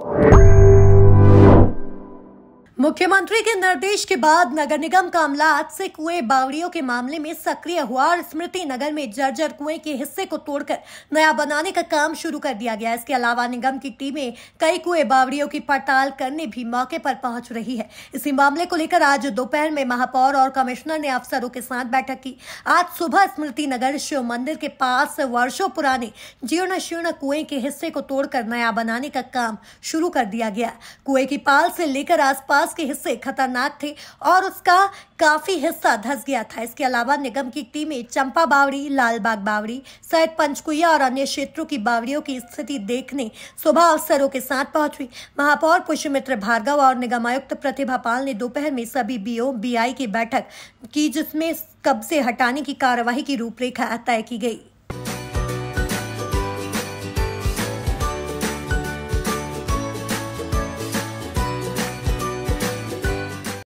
you मुख्यमंत्री के निर्देश के बाद नगर निगम का अमला आज से कुएं बावड़ियों के मामले में सक्रिय हुआ और स्मृति नगर में जर्जर कुएं के हिस्से को तोड़कर नया बनाने का काम शुरू कर दिया गया इसके अलावा निगम की टीमें कई कुएं बावड़ियों की पड़ताल करने भी मौके पर पहुंच रही है इसी मामले को लेकर आज दोपहर में महापौर और कमिश्नर ने अफसरों के साथ बैठक की आज सुबह स्मृति नगर शिव मंदिर के पास वर्षो पुराने जीर्ण शीर्ण कुएं के हिस्से को तोड़कर नया बनाने का काम शुरू कर दिया गया कुएं की पाल से लेकर आसपास के हिस्से खतरनाक थे और उसका काफी हिस्सा धस गया था इसके अलावा निगम की टीमें चंपा बावड़ी लालबाग बावड़ी सैद पंचकुया और अन्य क्षेत्रों की बावड़ियों की स्थिति देखने सुबह अफसरों के साथ पहुंच हुई महापौर पुष्यमित्र भार्गव और निगम आयुक्त प्रतिभा पाल ने दोपहर में सभी बीओ बीआई की बैठक की जिसमें कब्जे हटाने की कार्यवाही की रूपरेखा तय की गई